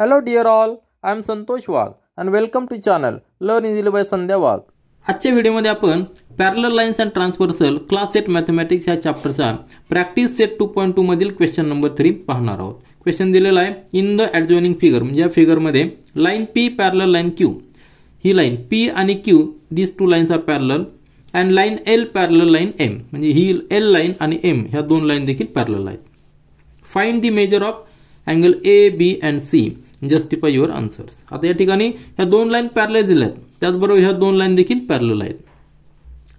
Hello dear all I am Santosh Wagh and welcome to channel learn easily by Sandhya Wagh आजच्या व्हिडिओमध्ये आपण parallel lines and transversal class set mathematics या चॅप्टरचा practice set two point मधील question number three पाहणार आहोत question दिलेला आहे इन द ॲडजॉइनिंग फिगर म्हणजे या फिगरमध्ये line P parallel line Q ही लाईन पी आणि Q this two lines are parallel and line L parallel line M म्हणजे ही एल लाईन आणि एम ह्या दोन लाईन देखील पॅरल आहेत find the measure of angle A B and C justify your answers आता या ठिकाणी ह्या दोन लाईन पॅरल दिल्या आहेत त्याचबरोबर ह्या दोन लाईन देखील पॅरल आहेत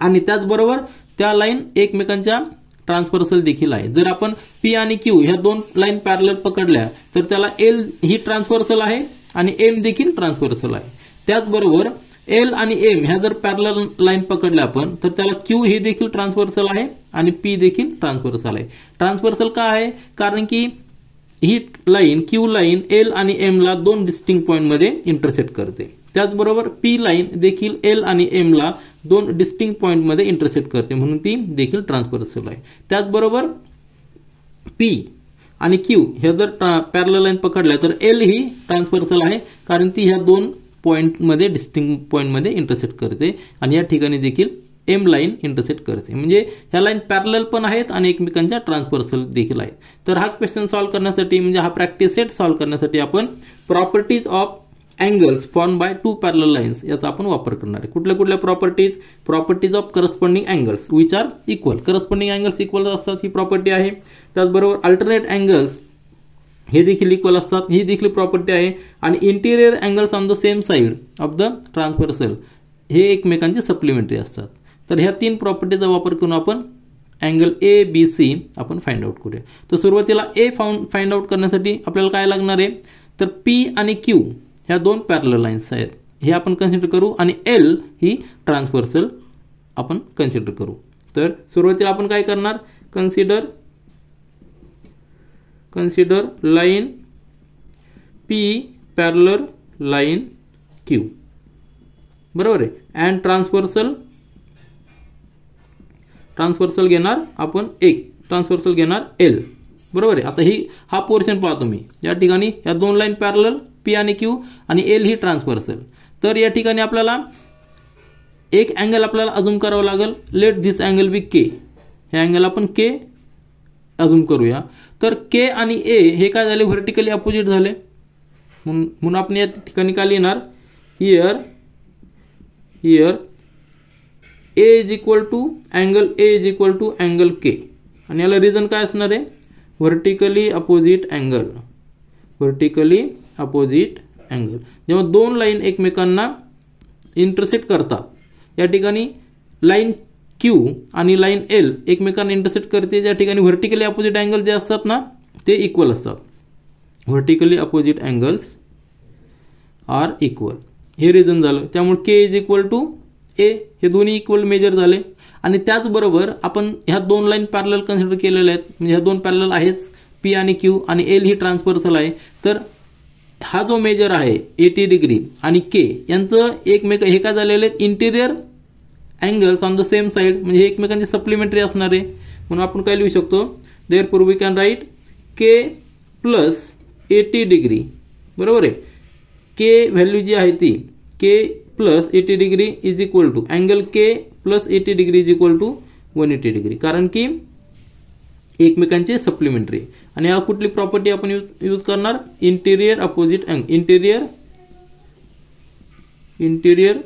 आणि त्याचबरोबर त्या लाईन एकमेकांच्या ट्रान्सफर्सल देखील आहे जर आपण पी आणि क्यू ह्या दोन लाईन पॅरल पकडल्या तर त्याला एल ही ट्रान्सफर्सल आहे आणि एम देखील ट्रान्सफर्सल आहे त्याचबरोबर एल आणि एम ह्या जर पॅरल लाईन पकडल्या आपण तर त्याला क्यू ही देखील ट्रान्सफर्सल आहे आणि पी देखील ट्रान्सफर्सल आहे ट्रान्सफर्सल का आहे कारण की ही लाईन क्यू लाईन एल आणि एमला दोन डिस्टिंग पॉईंटमध्ये इंटरसेक्ट करते त्याचबरोबर पी लाईन देखील एल आणि एमला दोन डिस्टिंग पॉईंटमध्ये इंटरसेक्ट करते म्हणून ती देखील ट्रान्सफर्सल आहे त्याचबरोबर पी आणि क्यू ह्या जर पॅरल लाईन पकडल्या तर एल ही ट्रान्सफर्सल आहे कारण ती ह्या दोन पॉईंटमध्ये डिस्टिंग पॉईंटमध्ये इंटरसेक्ट करते आणि या ठिकाणी देखील एम लाईन इंटरसेट करते म्हणजे ह्या लाईन पॅरल पण आहेत आणि एकमेकांच्या ट्रान्सफर्सल देखील आहेत तर हा क्वेश्चन सॉल्व्ह करण्यासाठी म्हणजे हा प्रॅक्टिस सेट सॉल्व्ह करण्यासाठी आपण properties of angles form by two parallel lines याचा आपण वापर करणार आहे कुठल्या कुठल्या properties properties of corresponding angles which are equal corresponding angles equal असतात ही प्रॉपर्टी आहे त्याचबरोबर अल्टरनेट अँगल्स हे देखील इक्वल असतात ही देखील प्रॉपर्टी आहे आणि interior angles on the same side of the transversal हे एकमेकांचे सप्लिमेंटरी असतात तर ह्या तीन प्रॉपर्टीचा वापर करून आपण अँगल ए बी सी आपण फाइंड आउट करूया तर सुरुवातीला ए फाउंड फाइंड आउट करण्यासाठी आपल्याला काय लागणार आहे तर पी आणि क्यू ह्या दोन पॅरल लाईन्स आहेत हे आपण कन्सिडर करू आणि एल ही ट्रान्सवर्सल आपण कन्सिडर करू तर सुरुवातीला आपण काय करणार consider consider line P parallel line Q बरोबर आहे अँड ट्रान्सव्हर्सल ट्रान्सफर्सल घेणार आपण एक ट्रान्सफर्सल घेणार एल बरोबर आहे आता ही हा पोर्शन पाहतो मी या ठिकाणी या दोन लाईन पॅरल पी आणि क्यू आणि एल ही ट्रान्सफर्सल तर या ठिकाणी आपल्याला एक अँगल आपल्याला अजून करावं लागेल लेट दिस अँगल बी के हे अँगल आपण के अजून करूया तर के आणि ए हे काय झाले व्हर्टिकली अपोजिट झाले म्हणून म्हणून आपण या ठिकाणी काय लिहिणार here here A is equal to angle A is equal to angle K आणि याला रिझन काय असणार आहे vertically opposite angle vertically opposite angle जेव्हा दोन लाईन एकमेकांना इंटरसेप्ट करतात या ठिकाणी लाईन क्यू आणि लाईन एल एकमेकांना इंटरसेप्ट करते ज्या ठिकाणी व्हर्टिकली अपोजिट अँगल जे असतात ना ते इक्वल असतात vertically opposite angles are equal हे रिझन झालं त्यामुळे K is equal to A हे दोन्ही इक्वल मेजर झाले आणि त्याचबरोबर आपण ह्या दोन लाईन पॅरल कन्सिडर केलेल्या आहेत म्हणजे ह्या दोन पॅरल आहेच पी आणि क्यू आणि एल ही ट्रान्सफर्सल आहे तर हा जो मेजर आहे एटी डिग्री आणि के यांचं एकमेक हे काय झालेले आहेत interior angles on the same side म्हणजे एकमेकांचे सप्लिमेंटरी असणार आहे म्हणून आपण काय लिहू शकतो therefore we can write K plus eighty degree बरोबर आहे के व्हॅल्यू जी आहे ती K plus eighty degree is equal to angle K plus eighty degree is equal to one eighty degree कारण की एकमेकांचे सप्लिमेंटरी आणि हा कुठली प्रॉपर्टी आपण यूज यूज करणार इंटीरियर अपोजिट अँग इंटेरियर इंटीरियर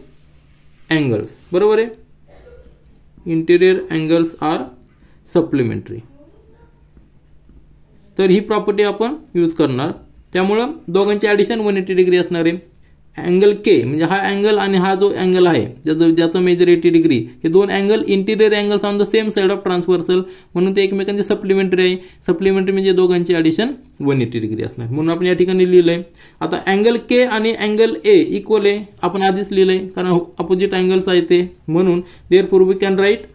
अँगल्स बरोबर आहे इंटेरियर अँगल्स आर सप्लिमेंटरी तर ही प्रॉपर्टी आपण यूज करणार त्यामुळं दोघांची ॲडिशन वन एटी डिग्री असणार आहे अँगल के म्हणजे हा अँगल आणि हा जो अँगल आहे ज्याचं ज्याचं मेजर एटी डिग्री हे दोन angle interior angles on the same side of transversal म्हणून ते एकमेकांचे सप्लिमेंटरी आहे सप्लिमेंटरी म्हणजे दोघांची ॲडिशन वन एटी डिग्री असणार म्हणून आपण या ठिकाणी लिहिलं आहे आता अँगल के आणि अँगल ए इक्वल आहे आपण आधीच लिहिलं आहे कारण अपोजिट अँगल्स आहे ते म्हणून therefore we can write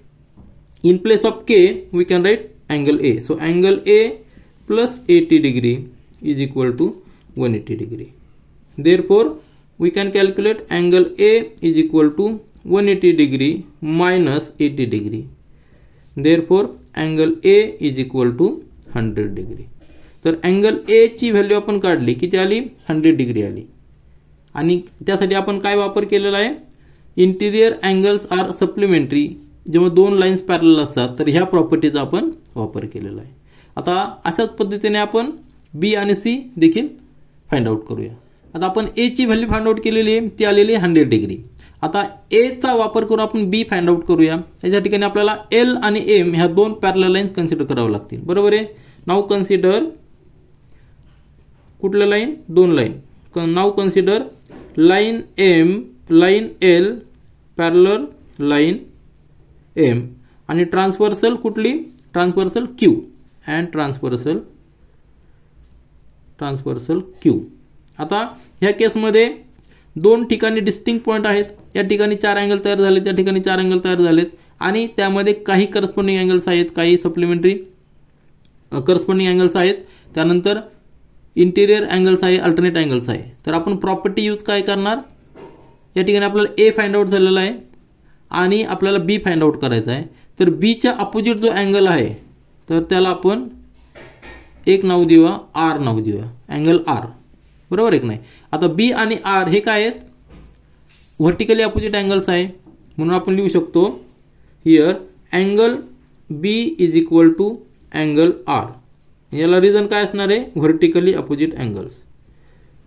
in place of K we can write angle A so angle A plus eighty degree is equal to one eighty degree therefore we can calculate angle A is equal to 180 degree minus 80 degree. Therefore, angle A is equal to 100 degree. तो angle A ची value आपण काढली कि आली hundred degree आली आणि त्यासाठी आपण काय वापर केलेला आहे इंटिरियर अँगल्स आर सप्लिमेंटरी जेव्हा दोन लाईन्स पॅरल असतात तर ह्या प्रॉपर्टीचा अपन वापर केलेला आहे आता अशाच पद्धतीने आपण बी आणि सी देखील फाइंड आउट करूया आता आपण ए ची व्हॅल्यू फाइंड आउट केलेली आहे ती आलेली आहे हंड्रेड डिग्री आता एचा वापर करून आपण बी फाइंड आउट करूया याच्या ठिकाणी आपल्याला एल आणि एम ह्या दोन पॅरल लाईन्स कन्सिडर करावं लागतील बरोबर आहे नाव कन्सिडर कुठल्या लाईन दोन line now consider line M line L parallel line M आणि ट्रान्सवर्सल कुठली transversal Q and transversal transversal Q आता ह्या केसमध्ये दोन ठिकाणी डिस्टिंग पॉईंट आहेत या ठिकाणी चार अँगल तयार झालेत त्या ठिकाणी चार अँगल तयार झालेत आणि त्यामध्ये काही करस्पॉन्डिंग अँगल्स आहेत काही सप्लिमेंटरी करस्पॉन्डिंग अँगल्स आहेत त्यानंतर इंटेरियर अँगल्स आहे अल्टरनेट अँगल्स आहे तर आपण प्रॉपर्टी यूज काय करणार या ठिकाणी आपल्याला ए फाइंड आउट झालेला आहे आणि आपल्याला बी फाइंड आउट करायचा आहे तर बीच्या अपोजिट जो अँगल आहे तर त्याला आपण एक नाव देऊया आर नाव देऊया अँगल आर बरोबर एक नाही आता बी आणि आर हे काय आहेत व्हर्टिकली अपोजिट अँगल्स आहे म्हणून आपण लिहू शकतो here angle B is equal to angle R याला रिझन काय असणार आहे vertically opposite angles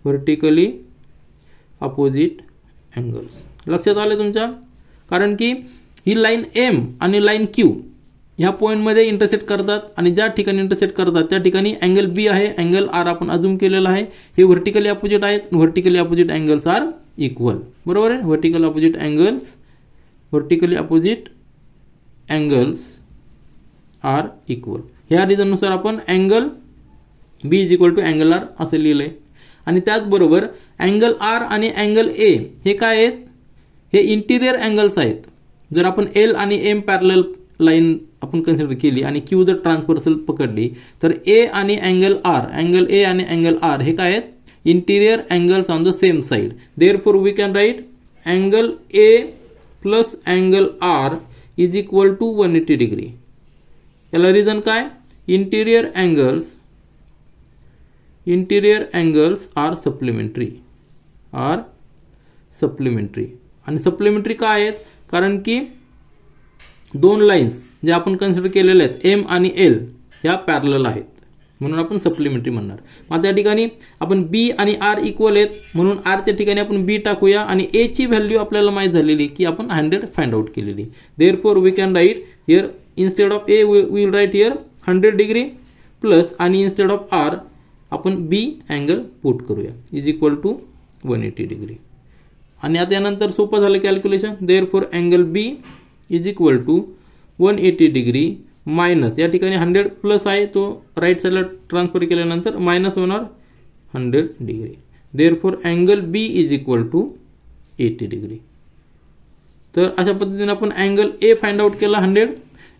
vertically opposite angles लक्षात आलं तुमच्या कारण की ही लाईन एम आणि लाईन क्यू ह्या पॉईंटमध्ये इंटरसेक्ट करतात आणि ज्या ठिकाणी इंटरसेक्ट करतात त्या ठिकाणी अँगल बी आहे अँगल आर आपण अजूम केलेला आहे हे व्हर्टिकली अपोजिट आहेत vertically opposite angles are equal बरोबर आहे vertical opposite angles vertically opposite angles are equal ह्या रिझननुसार आपण angle B is equal to angle R असं लिहिलं आहे आणि त्याचबरोबर अँगल आर आणि अँगल ए हे काय आहेत हे इंटिरियर अँगल्स आहेत जर आपण एल आणि एम पॅरल लाईन आपण कन्सिडर केली आणि क्यू जर ट्रान्सपर्सल पकडली तर ए आणि अँगल आर अँगल ए आणि अँगल आर हे काय आहेत interior angles on the same side therefore we can write angle A plus angle R is equal to one eighty degree याला रिझन काय interior angles interior angles are supplementary are supplementary आणि supplementary काय आहेत कारण की दोन lines ज्या आपण कन्सिडर केलेल्या आहेत एम आणि एल ह्या पॅरल आहेत म्हणून आपण सप्लिमेंटरी म्हणणार मग त्या ठिकाणी आपण बी आणि आर इक्वल आहेत म्हणून आर त्या ठिकाणी आपण बी टाकूया आणि एची व्हॅल्यू आपल्याला माहीत झालेली की आपण हंड्रेड फाइंड आउट केलेली therefore we can write here instead of A will write here hundred degree plus आणि इन्स्टेड ऑफ आर आपण बी अँगल पुट करूया is equal to one eighty degree आणि आता यानंतर सोपं झालं calculation therefore angle B is equal to one eighty degree minus या ठिकाणी हंड्रेड प्लस आहे तो राईट साईडला ट्रान्सफर केल्यानंतर मायनस होणार hundred degree therefore angle B is equal to eighty degree तर अशा पद्धतीने आपण अँगल ए फाइंड आउट केला हंड्रेड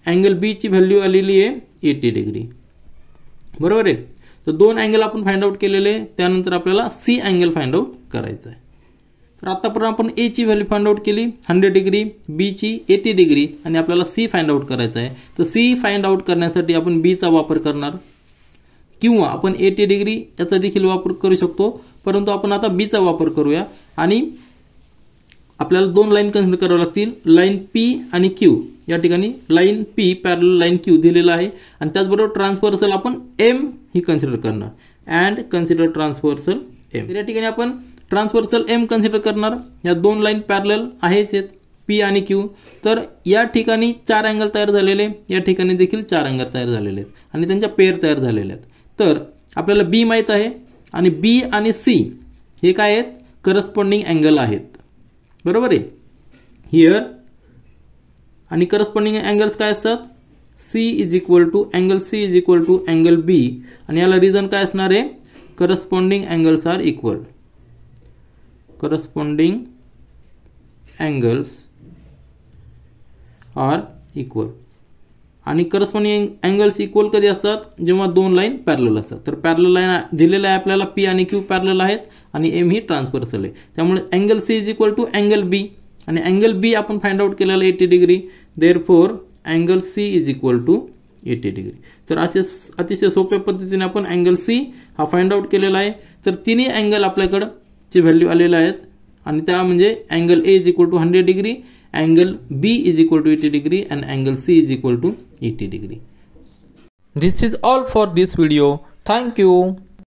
अँगल बीची व्हॅल्यू आलेली आहे एटी डिग्री बरोबर आहे तर दोन अँगल आपण फाइंड आउट केलेले त्यानंतर आपल्याला सी अँगल फाइंड आउट करायचं आहे तर आतापर्यंत आपण ए ची व्हॅल्यू फाइंड आउट केली हंड्रेड डिग्री बी ची एटी डिग्री आणि आपल्याला सी फाइंड आउट करायचं आहे तर सी फाइंड आउट करण्यासाठी आपण बीचा वापर करणार किंवा आपण 80 डिग्री याचा देखील वापर करू शकतो परंतु आपण आता बीचा वापर करूया आणि आपल्याला दोन लाईन कन्सिडर करावं लागतील लाईन पी आणि क्यू या ठिकाणी line P parallel line Q दिलेला आहे आणि त्याचबरोबर ट्रान्सफर्सल आपण एम ही कन्सिडर करणार अँड कन्सिडर ट्रान्सफर्सल एम या ठिकाणी आपण ट्रान्सवर्सल एम कन्सिडर करणार या दोन लाईन पॅरल आहेच आहेत पी आणि क्यू तर या ठिकाणी चार अँगल तयार झालेले या ठिकाणी देखील चार अँगल तयार झालेले आहेत आणि त्यांच्या पेअर तयार झालेले आहेत तर आपल्याला बी माहीत आहे आणि बी आणि सी हे काय आहेत करस्पॉन्डिंग अँगल आहेत बरोबर आहे हिअर आणि करस्पॉन्डिंग अँगल्स काय असतात C is equal to angle C is equal to angle B आणि याला रिझन काय असणार आहे corresponding angles are equal corresponding angles are equal आणि करस्पॉन्डिंग अँगल्स इक्वल कधी असतात जेव्हा दोन लाईन पॅरल असतात तर पॅरल लाईन दिलेलं आहे आपल्याला पी आणि क्यू पॅरल आहेत आणि एम ही ट्रान्सफर्सल आहे त्यामुळे angle C is equal to angle B आणि अँगल बी आपण फाइंड आउट केलेला eighty degree therefore angle C is equal to eighty degree तर असे अतिशय सोप्या पद्धतीने आपण अँगल सी हा फाइंड आउट केलेला आहे तर तिन्ही अँगल आपल्याकडं चे व्हॅल्यू आलेले आहेत आणि त्या म्हणजे angle A is equal to hundred degree angle B is equal to eighty degree and angle C is equal to eighty degree this is all for this video thank you